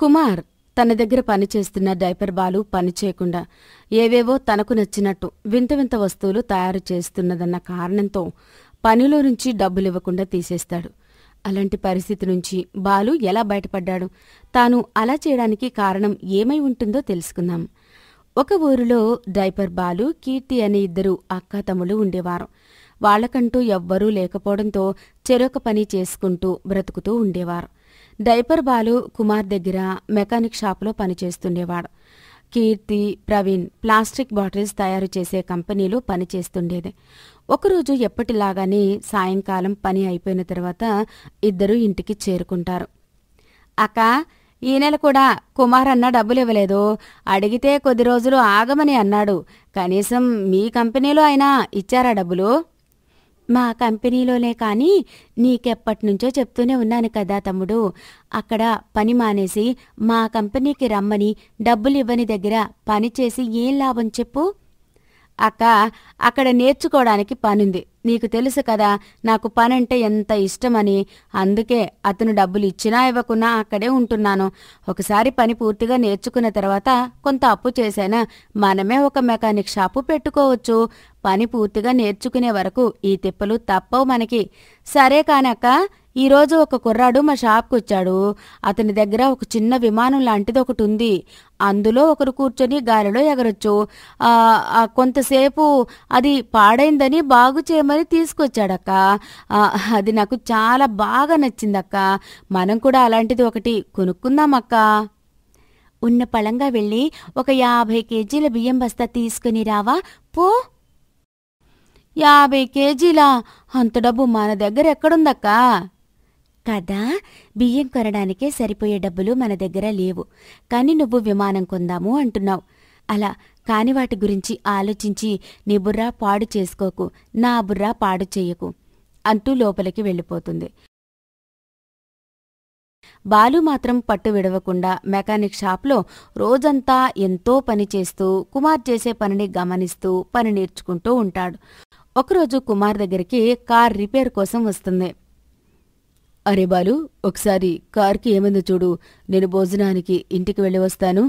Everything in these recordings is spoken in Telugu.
కుమార్ తన దగ్గర పనిచేస్తున్న డైపర్ బాలు పని చేయకుండా ఏవేవో తనకు నచ్చినట్టు వింత వింత వస్తువులు తయారు చేస్తున్నదన్న కారణంతో పనిలో నుంచి డబ్బులు ఇవ్వకుండా తీసేస్తాడు అలాంటి పరిస్థితి నుంచి బాలు ఎలా బయటపడ్డాడు తాను అలా చేయడానికి కారణం ఏమై ఉంటుందో తెలుసుకుందాం ఒక ఊరిలో డైపర్ బాలు కీర్తి అనే ఇద్దరు అక్కాతమ్ములు ఉండేవారు వాళ్లకంటూ ఎవ్వరూ లేకపోవడంతో చెరొక పని చేసుకుంటూ బ్రతుకుతూ ఉండేవారు డైపర్ బాలు కుమార్ దగ్గర మెకానిక్ షాప్లో పనిచేస్తుండేవాడు కీర్తి ప్రవీణ్ ప్లాస్టిక్ బాటిల్స్ తయారు చేసే కంపెనీలో పనిచేస్తుండేది ఒకరోజు ఎప్పటిలాగానే సాయంకాలం పని అయిపోయిన తర్వాత ఇద్దరూ ఇంటికి చేరుకుంటారు అక్క ఈ నెల కూడా కుమార్ అన్న డబ్బులు ఇవ్వలేదు అడిగితే కొద్ది రోజులు ఆగమని అన్నాడు కనీసం మీ కంపెనీలో అయినా ఇచ్చారా డబ్బులు మా కంపెనీలోనే కానీ నీకెప్పటినుంచో చెప్తూనే ఉన్నాను కదా తమ్ముడు అక్కడ పని మానేసి మా కంపెనీకి రమ్మని డబ్బులు ఇవ్వని దగ్గర పని చేసి ఏం లాభం చెప్పు అక్క అక్కడ నేర్చుకోవడానికి పనుంది నీకు తెలుసు కదా నాకు పనంటే ఎంత ఇష్టమని అందుకే అతను డబ్బులు ఇచ్చినా ఇవ్వకున్నా అక్కడే ఉంటున్నాను ఒకసారి పని పూర్తిగా నేర్చుకున్న తర్వాత కొంత అప్పు చేశానా మనమే ఒక మెకానిక్ షాపు పెట్టుకోవచ్చు పని పూర్తిగా నేర్చుకునే వరకు ఈ తిప్పలు తప్పవు మనకి సరే కానక్క ఈరోజు ఒక కుర్రాడు మా షాప్కి వచ్చాడు అతని దగ్గర ఒక చిన్న విమానం లాంటిది ఒకటి ఉంది అందులో ఒకరు కూర్చొని గాలిలో ఎగరొచ్చు కొంతసేపు అది పాడైందని బాగు చేయమని మరి తీసుకొచ్చాడక్క అది నాకు చాలా బాగా నచ్చిందక్క మనం కూడా అలాంటిది ఒకటి కొనుక్కుందామక్క ఉన్న పళంగా వెళ్ళి ఒక యాభై కేజీల బియ్యం బస్తా తీసుకుని రావా పో యాభై కేజీలా అంత డబ్బు మన దగ్గర ఎక్కడుందక్క కదా బియ్యం కొనడానికే సరిపోయే డబ్బులు మన దగ్గర లేవు కానీ నువ్వు విమానం కొందాము అంటున్నావు అలా కాని వాటి గురించి ఆలోచించి నీ బుర్రా పాడు చేసుకోకు నా బుర్రా పాడు చెయ్యకు అంటూ లోపలికి వెళ్ళిపోతుంది బాలు మాత్రం పట్టు విడవకుండా మెకానిక్ షాప్లో రోజంతా ఎంతో పని చేస్తూ కుమార్ చేసే పనిని గమనిస్తూ పని నేర్చుకుంటూ ఉంటాడు ఒకరోజు కుమార్ దగ్గరికి కార్ రిపేర్ కోసం వస్తుంది అరే బాలు ఒకసారి కార్కి ఏమైందో చూడు నేను భోజనానికి ఇంటికి వెళ్ళి వస్తాను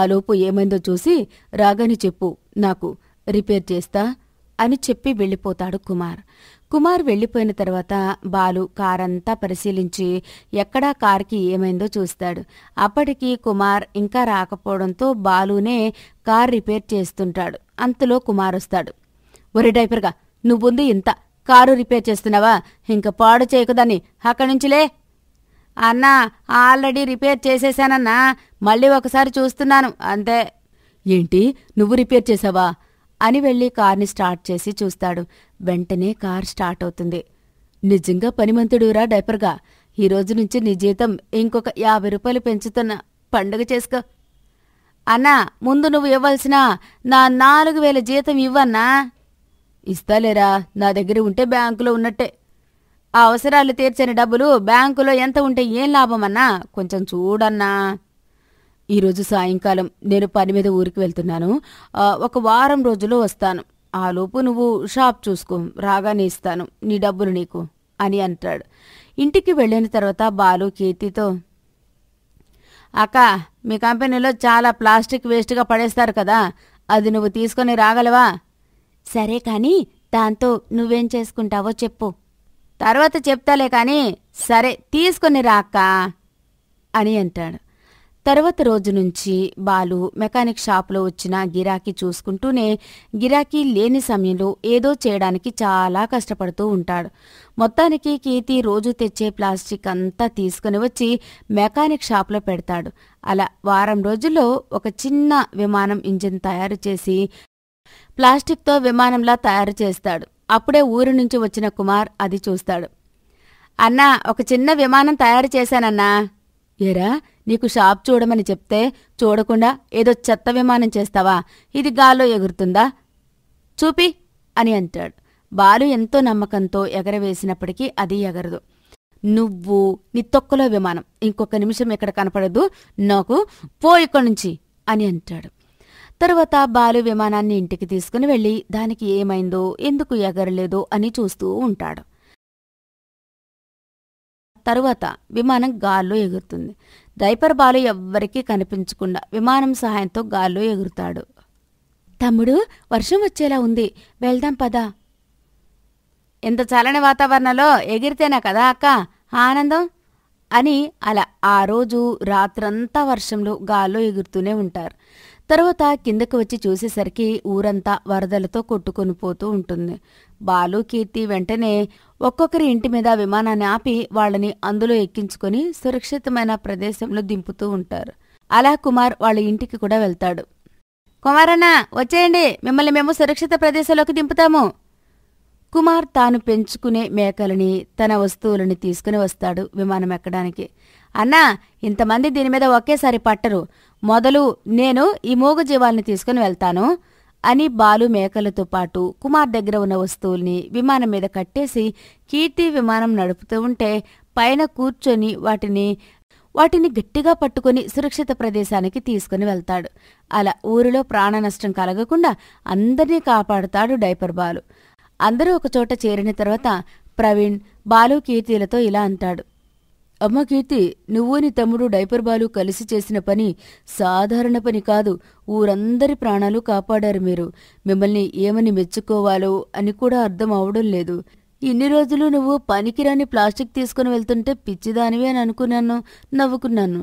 ఆలోపు ఏమైందో చూసి రాగని చెప్పు నాకు రిపేర్ చేస్తా అని చెప్పి వెళ్ళిపోతాడు కుమార్ కుమార్ వెళ్ళిపోయిన తర్వాత బాలు కారంతా పరిశీలించి ఎక్కడా కార్కి ఏమైందో చూస్తాడు అప్పటికి కుమార్ ఇంకా రాకపోవడంతో బాలునే కార్ రిపేర్ చేస్తుంటాడు అంతలో కుమార్ వస్తాడు ఒరే డైపర్గా నువ్వుంది ఇంత కారు రిపేర్ చేస్తున్నావా ఇంక పాడు చేయకదని అక్కడి నుంచిలే అన్నా ఆల్రెడీ రిపేర్ చేసేశానన్నా మళ్ళీ ఒకసారి చూస్తున్నాను అంతే ఏంటి నువ్వు రిపేర్ చేసావా అని వెళ్ళి కార్ని స్టార్ట్ చేసి చూస్తాడు వెంటనే కార్ స్టార్ట్ అవుతుంది నిజంగా పనిమంతుడురా డైపర్గా ఈ రోజు నుంచి నీ జీతం ఇంకొక యాభై రూపాయలు పెంచుతున్నా పండుగ చేసుకో అన్నా ముందు నువ్వు ఇవ్వాల్సిన నా నాలుగు వేల జీతం ఇవ్వన్నా ఇస్తాలేరా నా దగ్గర ఉంటే బ్యాంకులో ఉన్నట్టే ఆ అవసరాలు తీర్చని డబ్బులు బ్యాంకులో ఎంత ఉంటే ఏం లాభమన్నా కొంచెం చూడన్నా ఈరోజు సాయంకాలం నేను పని మీద ఊరికి వెళ్తున్నాను ఒక వారం రోజులు వస్తాను ఆలోపు నువ్వు షాప్ చూసుకో రాగానే ఇస్తాను నీ డబ్బులు నీకు అని అంటాడు ఇంటికి వెళ్ళిన తర్వాత బాలు కీర్తితో అక్క మీ కంపెనీలో చాలా ప్లాస్టిక్ వేస్ట్గా పడేస్తారు కదా అది నువ్వు తీసుకొని రాగలవా సరే కానీ దాంతో నువ్వేం చేసుకుంటావో చెప్పు తర్వాత చెప్తాలే కాని సరే తీసుకుని రాక్క అని అంటాడు తర్వాత రోజు నుంచి బాలు మెకానిక్ షాప్లో వచ్చిన గిరాకీ చూసుకుంటూనే గిరాకీ లేని సమయంలో ఏదో చేయడానికి చాలా కష్టపడుతూ ఉంటాడు మొత్తానికి కీర్తి రోజు తెచ్చే ప్లాస్టిక్ అంతా తీసుకుని వచ్చి మెకానిక్ షాప్లో పెడతాడు అలా వారం రోజుల్లో ఒక చిన్న విమానం ఇంజిన్ తయారు చేసి ప్లాస్టిక్తో విమానంలా తయారు చేస్తాడు అప్పుడే ఊరి నుంచి వచ్చిన కుమార్ అది చూస్తాడు అన్నా ఒక చిన్న విమానం తయారు చేశానన్నా ఎరా నీకు షాప్ చూడమని చెప్తే చూడకుండా ఏదో చెత్త విమానం చేస్తావా ఇది గాల్లో ఎగురుతుందా చూపి అని అంటాడు బాలు ఎంతో నమ్మకంతో ఎగరవేసినప్పటికీ అది ఎగరదు నువ్వు నీ తొక్కలో విమానం ఇంకొక నిమిషం ఇక్కడ కనపడదు నాకు పో ఇక్కడి నుంచి అని అంటాడు తరువాత బాలు విమానాన్ని ఇంటికి తీసుకుని వెళ్లి దానికి ఏమైందో ఎందుకు ఎగరలేదో అని చూస్తూ ఉంటాడు తరువాత విమానం గాల్లో ఎగురుతుంది డైపర్ బాలు ఎవ్వరికీ కనిపించకుండా విమానం సహాయంతో గాల్లో ఎగురుతాడు తమ్ముడు వర్షం వచ్చేలా ఉంది వెళ్దాం పదా ఇంత చల్లని వాతావరణంలో ఎగిరితేనా కదా అక్క ఆనందం అని అలా ఆ రోజు రాత్రంతా వర్షంలో గాల్లో ఎగురుతూనే ఉంటారు తర్వాత కిందకు వచ్చి చూసేసరికి ఊరంతా వరదలతో కొట్టుకొని పోతూ ఉంటుంది బాలు కీర్తి వెంటనే ఒక్కొక్కరి ఇంటి మీద విమానాన్ని ఆపి వాళ్ళని అందులో ఎక్కించుకొని సురక్షితమైన ప్రదేశంలో దింపుతూ ఉంటారు అలా కుమార్ వాళ్ళ ఇంటికి కూడా వెళ్తాడు కుమారన్న వచ్చేయండి మిమ్మల్ని మేము సురక్షిత ప్రదేశంలోకి దింపుతాము కుమార్ తాను పెంచుకునే మేకలని తన వస్తువులని తీసుకుని వస్తాడు విమానం ఎక్కడానికి అన్నా ఇంతమంది దీని మీద ఒకేసారి పట్టరు మొదలు నేను ఈ మూగజీవాల్ని తీసుకుని వెళ్తాను అని బాలు మేకలతో పాటు కుమార్ దగ్గర ఉన్న వస్తువుల్ని విమానం మీద కట్టేసి కీర్తి విమానం నడుపుతూ ఉంటే పైన కూర్చొని వాటిని వాటిని గట్టిగా పట్టుకుని సురక్షిత ప్రదేశానికి తీసుకుని వెళ్తాడు అలా ఊరిలో ప్రాణ నష్టం కలగకుండా అందరినీ కాపాడుతాడు డైపర్ బాలు అందరూ ఒకచోట చేరిన తర్వాత ప్రవీణ్ బాలు కీర్తిలతో ఇలా అంటాడు అమ్మ కీర్తి నువ్వు నీ తమ్ముడు డైపర్ బాలు కలిసి చేసిన పని సాధారణ పని కాదు ఊరందరి ప్రాణాలు కాపాడారు మీరు మిమ్మల్ని ఏమని మెచ్చుకోవాలో అని కూడా అర్థం అవడం లేదు ఇన్ని రోజులు నువ్వు పనికిరాని ప్లాస్టిక్ తీసుకుని వెళ్తుంటే పిచ్చిదానివే అని అనుకున్నాను నవ్వుకున్నాను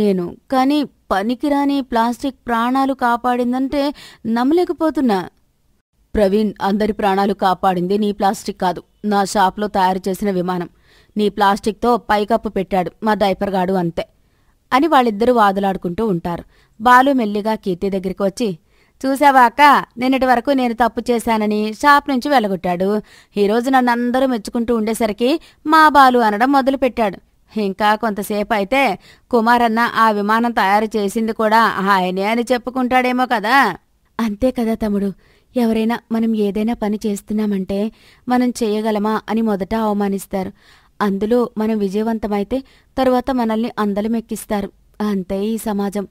నేను కానీ పనికిరాని ప్లాస్టిక్ ప్రాణాలు కాపాడిందంటే నమ్మలేకపోతున్నా ప్రవీణ్ అందరి ప్రాణాలు కాపాడింది నీ ప్లాస్టిక్ కాదు నా షాప్లో తయారు చేసిన విమానం నీ ప్లాస్టిక్తో పైకప్పు పెట్టాడు మా గాడు అంతే అని వాళ్ళిద్దరూ వాదులాడుకుంటూ ఉంటారు బాలు మెల్లిగా కీర్తి దగ్గరికి వచ్చి చూసావా అక్క నిన్నటి వరకు నేను తప్పు చేశానని షాప్ నుంచి వెలగొట్టాడు ఈరోజు నన్ను అందరూ మెచ్చుకుంటూ ఉండేసరికి మా బాలు అనడం మొదలుపెట్టాడు ఇంకా కొంతసేపు అయితే కుమారన్న ఆ విమానం తయారు చేసింది కూడా ఆయనే అని చెప్పుకుంటాడేమో కదా అంతే కదా తమ్ముడు ఎవరైనా మనం ఏదైనా పని చేస్తున్నామంటే మనం చేయగలమా అని మొదట అవమానిస్తారు అందులో మనం విజయవంతమైతే తరువాత మనల్ని అందలమెక్కిస్తారు అంతే ఈ సమాజం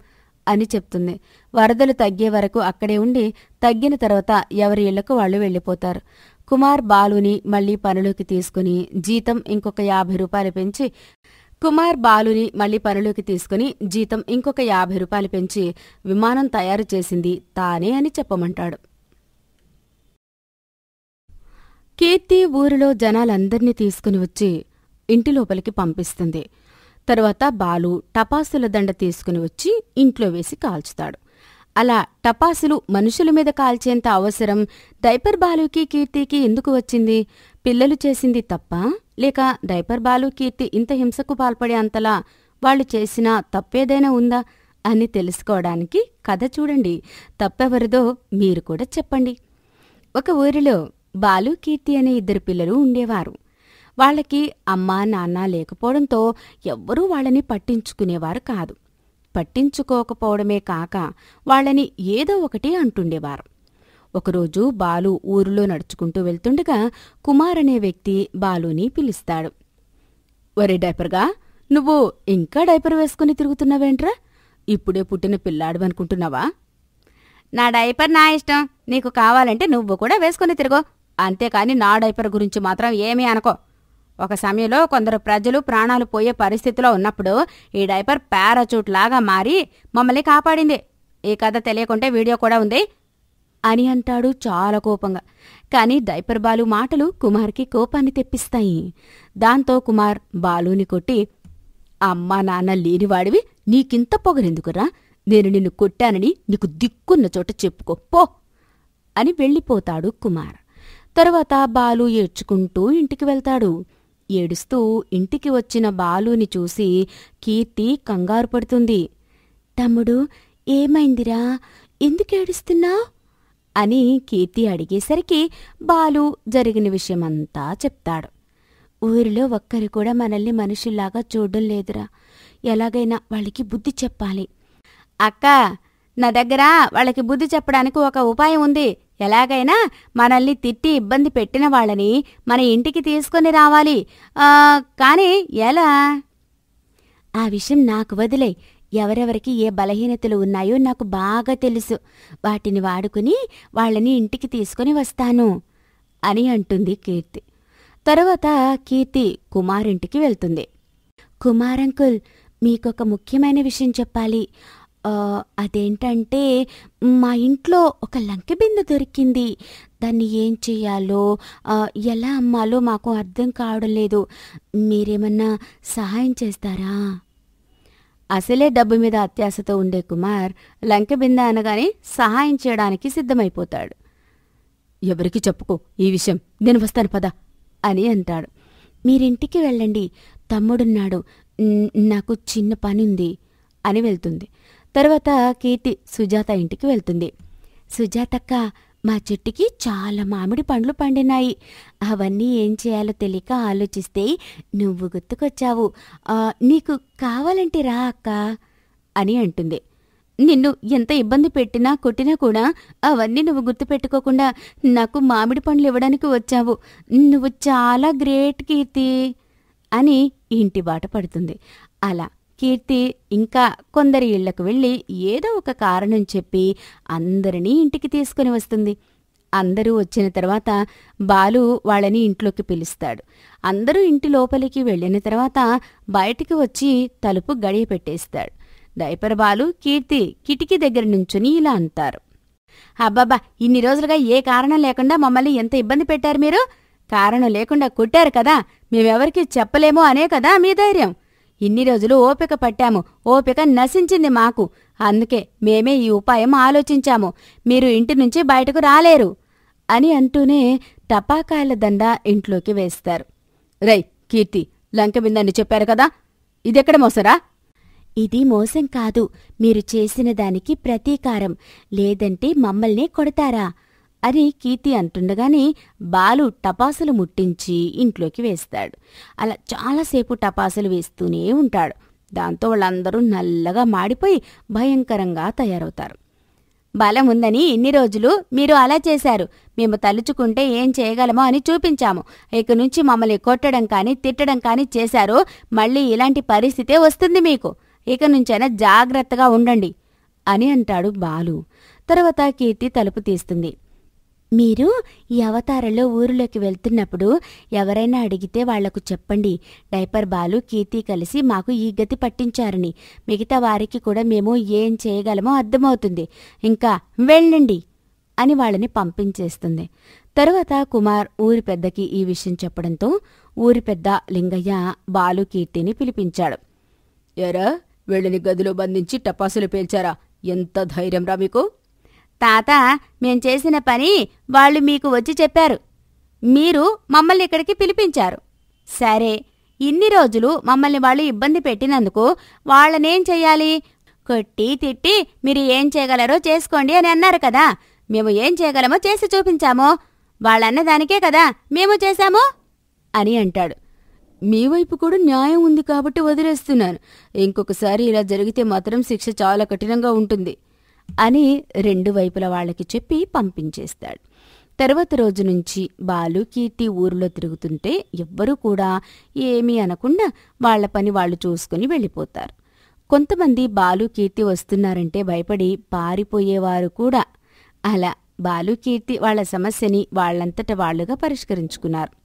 అని చెప్తుంది వరదలు తగ్గే వరకు అక్కడే ఉండి తగ్గిన తర్వాత ఎవరి ఇళ్లకు వాళ్ళు వెళ్ళిపోతారు కుమార్ బాలుని మళ్లీ పనిలోకి తీసుకుని జీతం ఇంకొక యాభై రూపాయలు పెంచి కుమార్ బాలుని మళ్లీ పనిలోకి తీసుకుని జీతం ఇంకొక యాభై రూపాయలు పెంచి విమానం తయారు చేసింది తానే అని చెప్పమంటాడు కీర్తి ఊరిలో జనాలందర్నీ తీసుకుని వచ్చి ఇంటి లోపలికి పంపిస్తుంది తరువాత బాలు టపాసుల దండ తీసుకుని వచ్చి ఇంట్లో వేసి కాల్చుతాడు అలా టపాసులు మనుషుల మీద కాల్చేంత అవసరం డైపర్ బాలుకి కీర్తికి ఎందుకు వచ్చింది పిల్లలు చేసింది తప్ప లేక డైపర్ బాలు కీర్తి ఇంత హింసకు పాల్పడే అంతలా వాళ్ళు చేసిన తప్పేదైనా ఉందా అని తెలుసుకోవడానికి కథ చూడండి తప్పెవరిదో మీరు కూడా చెప్పండి ఒక ఊరిలో బాలు కీర్తి అనే ఇద్దరు పిల్లలు ఉండేవారు వాళ్ళకి అమ్మా నాన్న లేకపోవడంతో ఎవ్వరూ వాళ్ళని పట్టించుకునేవారు కాదు పట్టించుకోకపోవడమే కాక వాళ్ళని ఏదో ఒకటి అంటుండేవారు ఒకరోజు బాలు ఊరిలో నడుచుకుంటూ వెళ్తుండగా కుమార్ అనే వ్యక్తి బాలుని పిలుస్తాడు ఒరే డైపర్గా నువ్వు ఇంకా డైపర్ వేసుకుని తిరుగుతున్నావేంట్రా ఇప్పుడే పుట్టిన పిల్లాడు అనుకుంటున్నావా నా డైపర్ నా ఇష్టం నీకు కావాలంటే నువ్వు కూడా వేసుకుని తిరుగు అంతేకాని నా డైపర్ గురించి మాత్రం ఏమీ అనుకో ఒక సమయంలో కొందరు ప్రజలు ప్రాణాలు పోయే పరిస్థితిలో ఉన్నప్పుడు ఈ డైపర్ పారాచూట్ లాగా మారి మమ్మల్ని కాపాడింది ఈ కథ తెలియకుంటే వీడియో కూడా ఉంది అని అంటాడు చాలా కోపంగా కానీ డైపర్ బాలు మాటలు కుమార్కి కోపాన్ని తెప్పిస్తాయి దాంతో కుమార్ బాలుని కొట్టి అమ్మా నాన్న లేనివాడివి నీకింత పొగరెందుకురా నేను నిన్ను కొట్టానని నీకు దిక్కున్న చోట చెప్పుకోపో అని వెళ్ళిపోతాడు కుమార్ తరువాత బాలు ఏడ్చుకుంటూ ఇంటికి వెళ్తాడు ఏడుస్తూ ఇంటికి వచ్చిన బాలుని చూసి కీర్తి కంగారు పడుతుంది తమ్ముడు ఏమైందిరా ఎందుకు ఏడుస్తున్నా అని కీర్తి అడిగేసరికి బాలు జరిగిన విషయమంతా చెప్తాడు ఊరిలో ఒక్కరు కూడా మనల్ని మనుషుల్లాగా చూడడం లేదురా ఎలాగైనా వాళ్ళకి బుద్ధి చెప్పాలి అక్క నా దగ్గర వాళ్ళకి బుద్ధి చెప్పడానికి ఒక ఉపాయం ఉంది ఎలాగైనా మనల్ని తిట్టి ఇబ్బంది పెట్టిన వాళ్ళని మన ఇంటికి తీసుకొని రావాలి కానీ ఎలా ఆ విషయం నాకు వదిలే ఎవరెవరికి ఏ బలహీనతలు ఉన్నాయో నాకు బాగా తెలుసు వాటిని వాడుకుని వాళ్ళని ఇంటికి తీసుకొని వస్తాను అని అంటుంది కీర్తి తరువాత కీర్తి కుమారింటికి వెళ్తుంది కుమారంకుల్ మీకొక ముఖ్యమైన విషయం చెప్పాలి అదేంటంటే మా ఇంట్లో ఒక లంక బిందె దొరికింది దాన్ని ఏం చేయాలో ఎలా అమ్మాలో మాకు అర్థం కావడం లేదు మీరేమన్నా సహాయం చేస్తారా అసలే డబ్బు మీద అత్యాశతో ఉండే కుమార్ లంక బిందె అనగానే సహాయం చేయడానికి సిద్ధమైపోతాడు ఎవరికి చెప్పుకో ఈ విషయం నేను వస్తాను పద అని అంటాడు మీరింటికి వెళ్ళండి తమ్ముడున్నాడు నాకు చిన్న పని ఉంది అని వెళ్తుంది తర్వాత కీర్తి సుజాత ఇంటికి వెళ్తుంది సుజాతక్క మా చెట్టుకి చాలా మామిడి పండ్లు పండినాయి అవన్నీ ఏం చేయాలో తెలియక ఆలోచిస్తే నువ్వు గుర్తుకొచ్చావు నీకు కావాలంటే రా అక్క అని అంటుంది నిన్ను ఎంత ఇబ్బంది పెట్టినా కొట్టినా కూడా అవన్నీ నువ్వు గుర్తుపెట్టుకోకుండా నాకు మామిడి పండ్లు ఇవ్వడానికి వచ్చావు నువ్వు చాలా గ్రేట్ కీర్తి అని ఇంటి బాట పడుతుంది అలా కీర్తి ఇంకా కొందరి ఇళ్లకు వెళ్ళి ఏదో ఒక కారణం చెప్పి అందరినీ ఇంటికి తీసుకుని వస్తుంది అందరూ వచ్చిన తర్వాత బాలు వాళ్ళని ఇంట్లోకి పిలుస్తాడు అందరూ ఇంటి లోపలికి వెళ్ళిన తర్వాత బయటికి వచ్చి తలుపు గడియ పెట్టేస్తాడు డైపర్ బాలు కీర్తి కిటికీ దగ్గర నుంచుని ఇలా అంటారు అబ్బాబా ఇన్ని రోజులుగా ఏ కారణం లేకుండా మమ్మల్ని ఎంత ఇబ్బంది పెట్టారు మీరు కారణం లేకుండా కొట్టారు కదా మేమెవరికి చెప్పలేమో అనే కదా మీ ధైర్యం ఇన్ని రోజులు ఓపిక పట్టాము ఓపిక నశించింది మాకు అందుకే మేమే ఈ ఉపాయం ఆలోచించాము మీరు ఇంటి నుంచి బయటకు రాలేరు అని అంటూనే టపాకాయల దండ ఇంట్లోకి వేస్తారు రై కీర్తి లంక మిందని చెప్పారు కదా ఇదెక్కడ మోసరా ఇది మోసం కాదు మీరు చేసిన దానికి ప్రతీకారం లేదంటే మమ్మల్ని కొడతారా అని కీర్తి అంటుండగానే బాలు టపాసులు ముట్టించి ఇంట్లోకి వేస్తాడు అలా చాలాసేపు టపాసులు వేస్తూనే ఉంటాడు దాంతో వాళ్ళందరూ నల్లగా మాడిపోయి భయంకరంగా తయారవుతారు బలం ఉందని ఇన్ని రోజులు మీరు అలా చేశారు మేము తలుచుకుంటే ఏం చేయగలమో అని చూపించాము ఇక నుంచి మమ్మల్ని కొట్టడం కానీ తిట్టడం కానీ చేశారు మళ్ళీ ఇలాంటి పరిస్థితే వస్తుంది మీకు ఇక నుంచైనా జాగ్రత్తగా ఉండండి అని అంటాడు బాలు తర్వాత కీర్తి తలుపు తీస్తుంది మీరు ఈ అవతారంలో ఊరిలోకి వెళ్తున్నప్పుడు ఎవరైనా అడిగితే వాళ్లకు చెప్పండి డైపర్ బాలు కీర్తి కలిసి మాకు ఈ గతి పట్టించారని మిగతా వారికి కూడా మేము ఏం చేయగలమో అర్థమవుతుంది ఇంకా వెళ్ళండి అని వాళ్ళని పంపించేస్తుంది తరువాత కుమార్ ఊరి పెద్దకి ఈ విషయం చెప్పడంతో ఊరి పెద్ద లింగయ్య బాలు కీర్తిని పిలిపించాడు ఎరా వీళ్ళని గదిలో బంధించి టపాసులు పేల్చారా ఎంత ధైర్యం రా మీకు తాత మేం చేసిన పని వాళ్ళు మీకు వచ్చి చెప్పారు మీరు మమ్మల్ని ఇక్కడికి పిలిపించారు సరే ఇన్ని రోజులు మమ్మల్ని వాళ్ళు ఇబ్బంది పెట్టినందుకు వాళ్ళనేం చెయ్యాలి కొట్టి తిట్టి మీరు ఏం చేయగలరో చేసుకోండి అని అన్నారు కదా మేము ఏం చేయగలమో చేసి చూపించామో వాళ్ళన్నదానికే కదా మేము చేశాము అని అంటాడు మీ వైపు కూడా న్యాయం ఉంది కాబట్టి వదిలేస్తున్నాను ఇంకొకసారి ఇలా జరిగితే మాత్రం శిక్ష చాలా కఠినంగా ఉంటుంది అని రెండు వైపుల వాళ్ళకి చెప్పి పంపించేస్తాడు తర్వాత రోజు నుంచి బాలు కీర్తి ఊరిలో తిరుగుతుంటే ఎవ్వరూ కూడా ఏమీ అనకుండా వాళ్ల పని వాళ్ళు చూసుకుని వెళ్ళిపోతారు కొంతమంది బాలు కీర్తి వస్తున్నారంటే భయపడి పారిపోయేవారు కూడా అలా బాలు కీర్తి వాళ్ల సమస్యని వాళ్లంతట వాళ్లుగా పరిష్కరించుకున్నారు